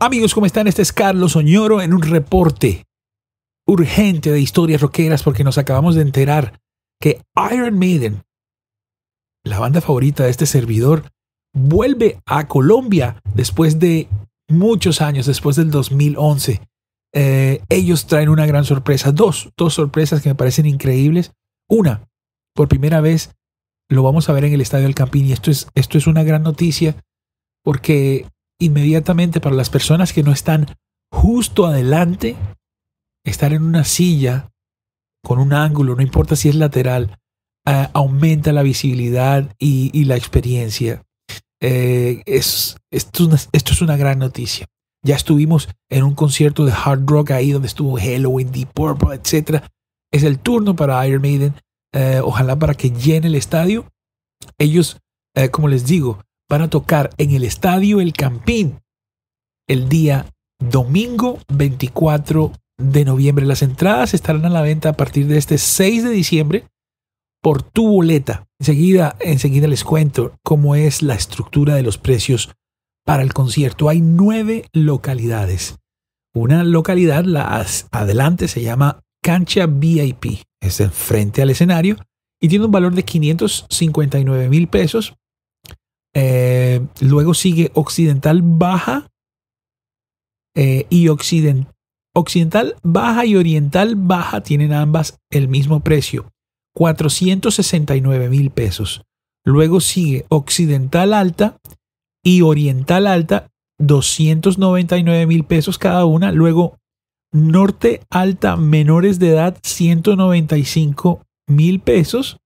Amigos, ¿cómo están? Este es Carlos Oñoro en un reporte urgente de historias rockeras porque nos acabamos de enterar que Iron Maiden, la banda favorita de este servidor, vuelve a Colombia después de muchos años, después del 2011. Eh, ellos traen una gran sorpresa, dos, dos sorpresas que me parecen increíbles. Una, por primera vez lo vamos a ver en el Estadio del Campín y esto es, esto es una gran noticia porque inmediatamente para las personas que no están justo adelante, estar en una silla con un ángulo, no importa si es lateral, eh, aumenta la visibilidad y, la experiencia. Eh, es, esto, es una, gran noticia. Ya estuvimos en un concierto de hard rock ahí donde estuvo Halloween, Deep Purple, etc. Es el turno para Iron Maiden. Eh, ojalá para que llene el estadio. Ellos, como les digo, van a tocar en el estadio El Campín el día domingo 24 de noviembre. Las entradas estarán a la venta a partir de este 6 de diciembre por tu boleta. Enseguida, enseguida les cuento cómo es la estructura de los precios para el concierto. Hay nueve localidades. Una localidad, la adelante, se llama Cancha VIP. Es frente al escenario y tiene un valor de 559 mil pesos eh, luego sigue Occidental Baja eh, y Occidental Baja y Oriental Baja tienen ambas el mismo precio, 469 mil pesos. Luego sigue Occidental Alta y Oriental Alta, 299 mil pesos cada una. Luego Norte Alta Menores de Edad, 195 mil pesos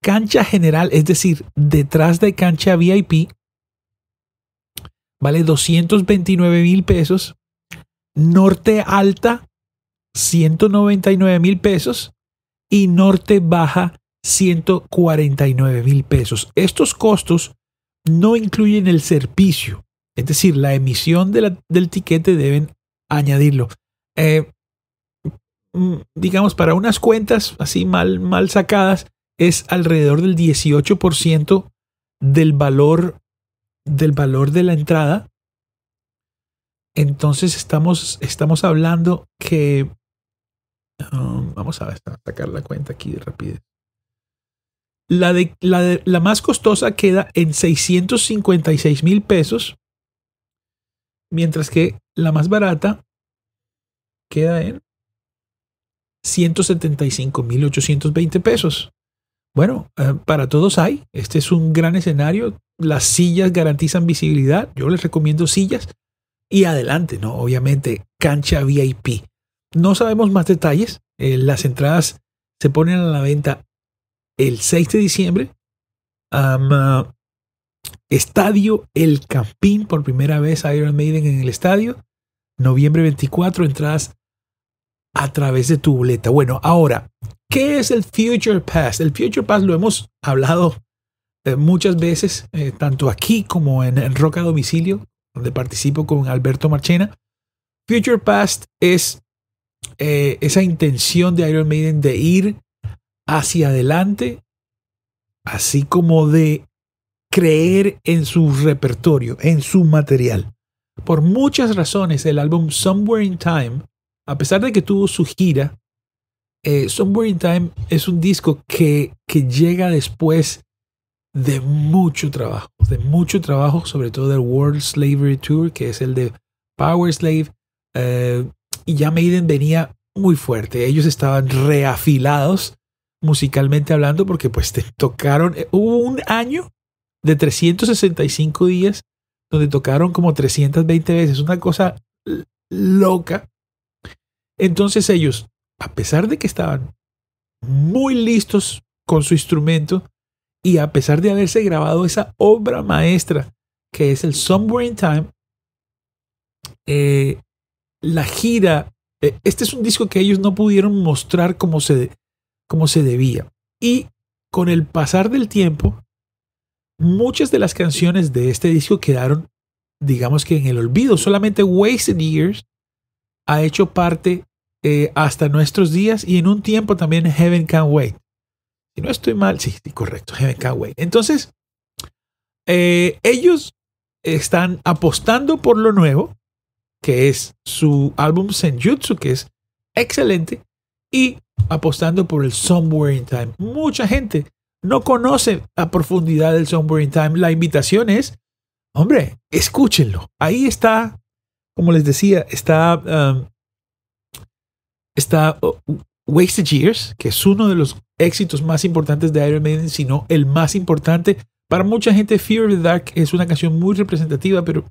cancha general, es decir, detrás de cancha VIP, vale 229 mil pesos. Norte alta, 199 mil pesos. Y norte baja, 149 mil pesos. Estos costos no incluyen el servicio, es decir, la emisión del tiquete deben añadirlo. Eh, mm, digamos, para unas cuentas así mal, mal sacadas, es alrededor del 18% del valor del valor de la entrada. Entonces estamos, estamos hablando que um, vamos a sacar la cuenta aquí de rapidez. La, la, de, la más costosa queda en 656 mil pesos, mientras que la más barata queda en 175 mil 820 pesos. Bueno, eh, para todos hay. Este es un gran escenario. Las sillas garantizan visibilidad. Yo les recomiendo sillas. Y adelante, ¿no? Obviamente, cancha VIP. No sabemos más detalles. Eh, las entradas se ponen a la venta el 6 de diciembre. Ah, estadio El Campín, por primera vez Iron Maiden en el estadio. Noviembre 24, entradas a través de tu boleta. Bueno, ahora, ¿qué es el Future Past? El Future Past lo hemos hablado eh, muchas veces, eh, tanto aquí como en, Roca Domicilio, donde participo con Alberto Marchena. Future Past es eh, esa intención de Iron Maiden de ir hacia adelante, así como de creer en su repertorio, en su material. Por muchas razones, el álbum Somewhere in Time a pesar de que tuvo su gira, eh, Somewhere in Time es un disco que, llega después de mucho trabajo, de mucho trabajo, sobre todo del World Slavery Tour, que es el de Power Slave. Eh, y ya Maiden venía muy fuerte. Ellos estaban reafilados musicalmente hablando porque pues te tocaron, eh, hubo un año de 365 días donde tocaron como 320 veces, una cosa loca entonces ellos, a pesar de que estaban muy listos con su instrumento y a pesar de haberse grabado esa obra maestra que es el Somewhere in Time, eh, la gira, eh, este es un disco que ellos no pudieron mostrar como se, como se debía. Y con el pasar del tiempo, muchas de las canciones de este disco quedaron, digamos que en el olvido. Solamente Wasted Years ha hecho parte eh, hasta nuestros días y en un tiempo también Heaven Can Wait. Si no estoy mal, sí, sí correcto, Heaven Can Wait. Entonces, eh, ellos están apostando por lo nuevo, que es su álbum Senjutsu, que es excelente, y apostando por el Somewhere in Time. Mucha gente no conoce a profundidad el Somewhere in Time. La invitación es, hombre, escúchenlo. Ahí está como les decía, está, um, está oh, Wasted Years, que es uno de los éxitos más importantes de Iron Maiden, sino el más importante. Para mucha gente, Fear of the Dark es una canción muy representativa, pero,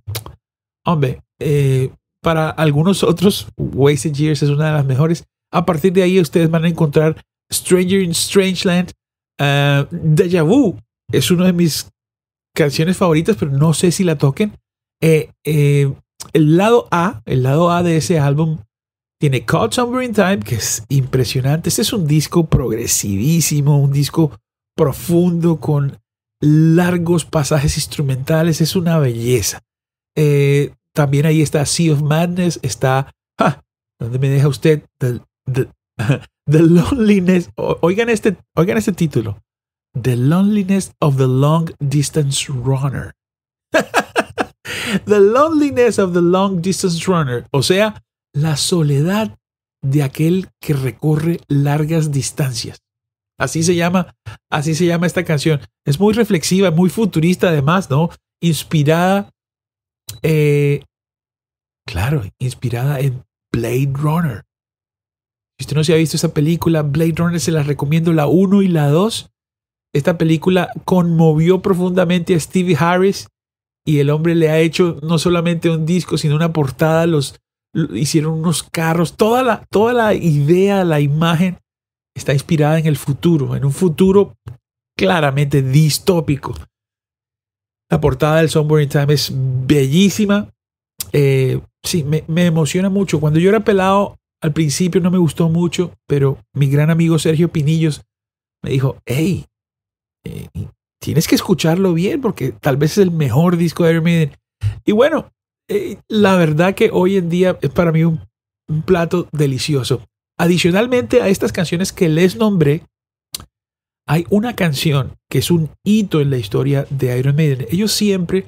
hombre, eh, para algunos otros, Wasted Years es una de las mejores. A partir de ahí, ustedes van a encontrar Stranger in Strangeland, eh, Deja Vu, es una de mis canciones favoritas, pero no sé si la toquen. Eh, eh el lado A, el lado A de ese álbum tiene Caught Somewhere in Time, que es impresionante. Este es un disco progresivísimo, un disco profundo con largos pasajes instrumentales. Es una belleza. Eh, también ahí está Sea of Madness, está... Ah, ¿Dónde me deja usted? The, Loneliness... oigan este, oigan este título. The Loneliness of the Long Distance Runner. The loneliness of the long distance runner, o sea, la soledad de aquel que recorre largas distancias. Así se llama, así se llama esta canción. Es muy reflexiva, muy futurista además, ¿no? Inspirada, eh, claro, inspirada en Blade Runner. Si usted no se ha visto esa película, Blade Runner se la recomiendo, la 1 y la 2. Esta película conmovió profundamente a Stevie Harris y el hombre le ha hecho no solamente un disco, sino una portada, los, hicieron unos carros, toda la, toda la idea, la imagen está inspirada en el futuro, en un futuro claramente distópico. La portada del Somewhere in Time es bellísima. Eh, sí, me, emociona mucho. Cuando yo era pelado, al principio no me gustó mucho, pero mi gran amigo Sergio Pinillos me dijo, hey, eh, tienes que escucharlo bien porque tal vez es el mejor disco de Iron Maiden. Y bueno, eh, la verdad que hoy en día es para mí un, plato delicioso. Adicionalmente a estas canciones que les nombré, hay una canción que es un hito en la historia de Iron Maiden. Ellos siempre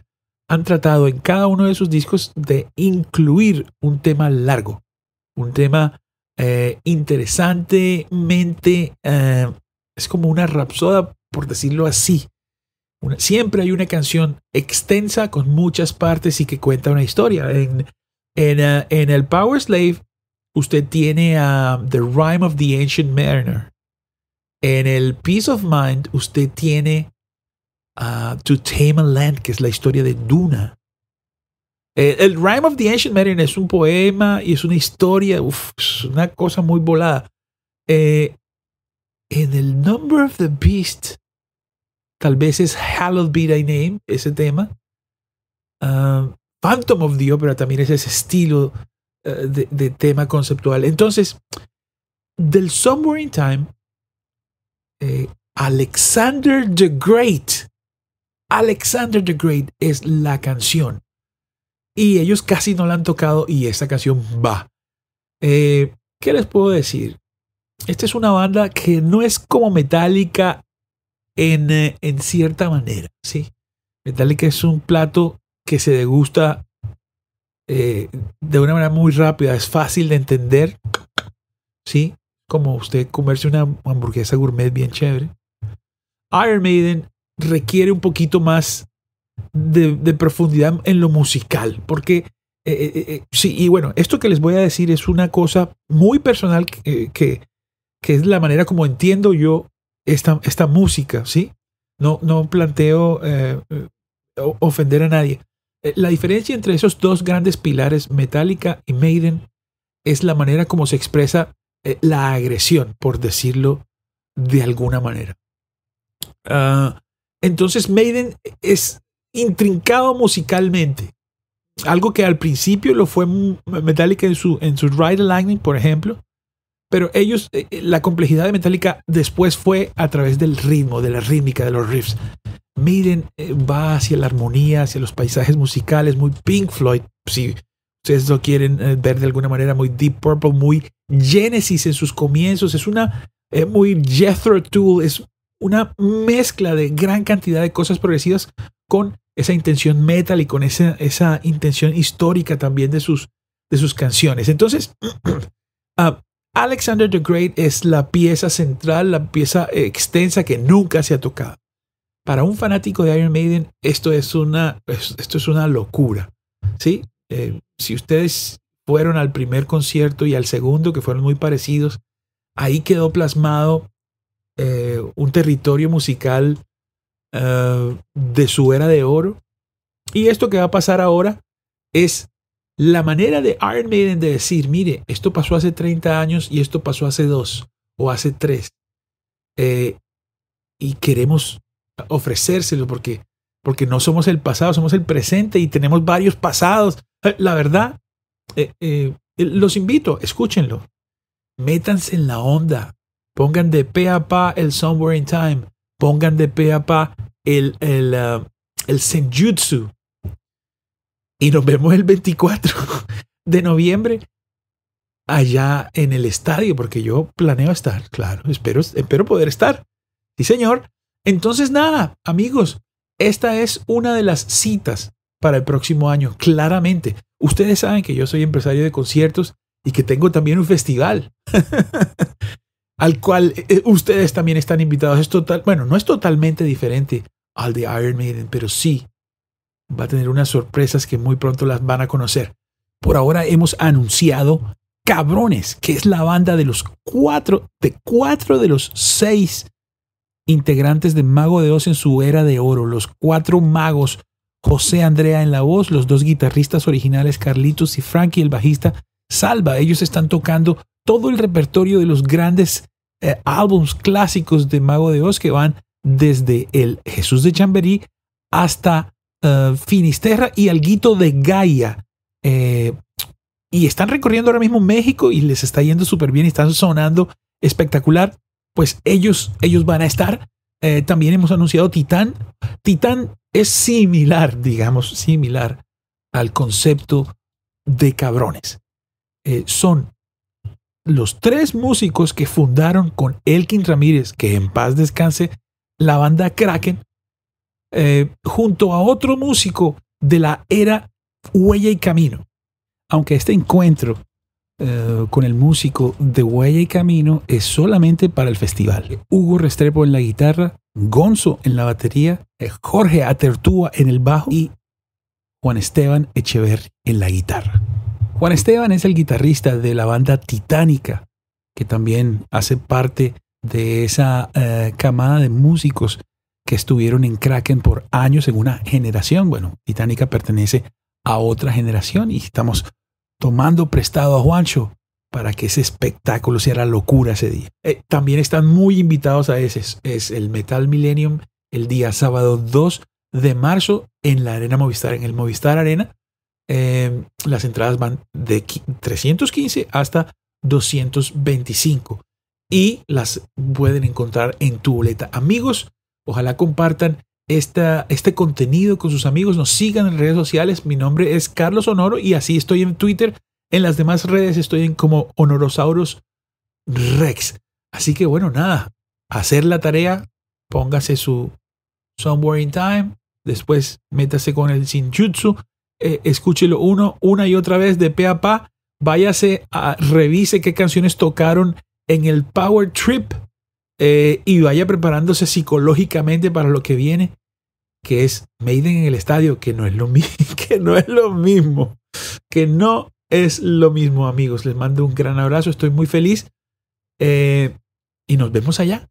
han tratado en cada uno de sus discos de incluir un tema largo, un tema eh, interesantemente, eh, es como una rapsoda, por decirlo así, siempre hay una canción extensa con muchas partes y que cuenta una historia. En, eh, en, el Power Slave, usted tiene a The Rhyme of the Ancient Mariner. En el Peace of Mind, usted tiene ah, To Tame a Land, que es la historia de Duna. Eh, el, Rhyme of the Ancient Mariner es un poema y es una historia, una cosa muy volada. Eh, en el Number of the Beast, Tal vez es Hallowed Be Thy Name, ese tema. Ah, Phantom of the Opera también es ese estilo eh, de, tema conceptual. Entonces, del Somewhere in Time, eh, Alexander the Great. Alexander the Great es la canción. Y ellos casi no la han tocado y esta canción va. Eh, ¿Qué les puedo decir? Esta es una banda que no es como Metallica eh, en, cierta manera, ¿sí? que es un plato que se degusta eh, de una manera muy rápida, es fácil de entender, ¿sí? Como usted comerse una hamburguesa gourmet bien chévere. Iron Maiden requiere un poquito más de, profundidad en lo musical, porque eh, sí, y bueno, esto que les voy a decir es una cosa muy personal que es la manera como entiendo yo esta, música, ¿sí? No, no planteo eh, eh, ofender a nadie. Eh, la diferencia entre esos dos grandes pilares, Metallica y Maiden, es la manera como se expresa la agresión, por decirlo de alguna manera. Ah, entonces Maiden es intrincado musicalmente. Algo que al principio lo fue Metallica en su, en su Ride Lightning, por ejemplo, pero ellos, eh, eh, la complejidad de Metallica después fue a través del ritmo, de la rítmica, de los riffs. Miren, eh, va hacia la armonía, hacia los paisajes musicales, muy Pink Floyd, si ustedes lo quieren ver de alguna manera, muy Deep Purple, muy Genesis en sus comienzos, es una muy Jethro Tool, es una mezcla de gran cantidad de cosas progresivas con esa intención metal y con esa, esa intención histórica también de sus, de sus canciones. Entonces, uh, Alexander the Great es la pieza central, la pieza extensa que nunca se ha tocado. Para un fanático de Iron Maiden, esto es una, esto es una locura. Eh, si ustedes fueron al primer concierto y al segundo, que fueron muy parecidos, ahí quedó plasmado eh, un territorio musical eh, de su era de oro. Y esto que va a pasar ahora es la manera de Iron Maiden de decir, mire, esto pasó hace 30 años y esto pasó hace dos o hace tres eh, y queremos ofrecérselo porque, porque no somos el pasado, somos el presente y tenemos varios pasados. Eh, la verdad, eh, los invito, escúchenlo. Métanse en la onda. Pongan de pe a pa el Somewhere in Time. Pongan de pe a pa el, el Senjutsu y nos vemos el 24 de noviembre allá en el estadio, porque yo planeo estar, claro, espero, espero poder estar. Sí, señor. Entonces, nada, amigos, esta es una de las citas para el próximo año, claramente. Ustedes saben que yo soy empresario de conciertos y que tengo también un festival al cual eh, ustedes también están invitados. Es total, bueno, no es totalmente diferente al de Iron Maiden, pero sí va a tener unas sorpresas que muy pronto las van a conocer. Por ahora hemos anunciado Cabrones, que es la banda de los cuatro, de cuatro de los seis integrantes de Mago de Oz en su era de oro, los cuatro magos, José Andrea en la voz, los dos guitarristas originales Carlitos y Frankie, el bajista Salva. Ellos están tocando todo el repertorio de los grandes eh, álbums clásicos de Mago de Oz que van desde el Jesús de Chamberí hasta eh, Finisterra y Alguito de Gaia. Eh, y están recorriendo ahora mismo México y les está yendo súper bien y están sonando espectacular. Pues ellos, ellos van a estar. Eh, también hemos anunciado Titán. Titán es similar, digamos, similar al concepto de cabrones. son los tres músicos que fundaron con Elkin Ramírez, que en paz descanse, la banda Kraken, eh, junto a otro músico de la era Huella y Camino. Aunque este encuentro eh, con el músico de Huella y Camino es solamente para el festival. Hugo Restrepo en la guitarra, Gonzo en la batería, eh, Jorge Atertúa en el bajo y Juan Esteban Echever en la guitarra. Juan Esteban es el guitarrista de la banda Titánica, que también hace parte de esa camada de músicos que estuvieron en Kraken por años en una generación. Bueno, Titanica pertenece a otra generación y estamos tomando prestado a Juancho para que ese espectáculo sea la locura ese día. Eh, también están muy invitados a ese. Es el Metal Millennium el día sábado 2 de marzo en la Arena Movistar, en el Movistar Arena. Em, las entradas van de 315 hasta 225 y las pueden encontrar en tu boleta. Amigos Ojalá compartan esta, este contenido con sus amigos, nos sigan en redes sociales. Mi nombre es Carlos Honoro y así estoy en Twitter. En las demás redes estoy en como Honorosaurus Rex. Así que bueno, nada, hacer la tarea, póngase su Somewhere in Time, después métase con el Shinjutsu, eh, escúchelo uno, una y otra vez de pe a pa, váyase a revise qué canciones tocaron en el Power Trip eh, y vaya preparándose psicológicamente para lo que viene, que es Maiden en el estadio, que no es lo, que no es lo mismo, que no es lo mismo, amigos. Les mando un gran abrazo, estoy muy feliz eh, y nos vemos allá.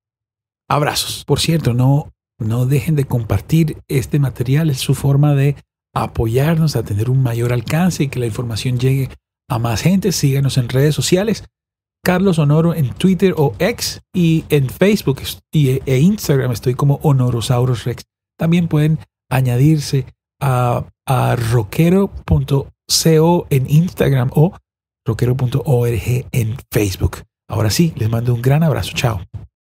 Abrazos. Por cierto, no, no dejen de compartir este material, es su forma de apoyarnos a tener un mayor alcance y que la información llegue a más gente. Síganos en redes sociales. Carlos Honoro en Twitter o X y en Facebook y, e Instagram estoy como Honorosaurus Rex. También pueden añadirse a, a rockero.co en Instagram o roquero.org en Facebook. Ahora sí, les mando un gran abrazo. Chao.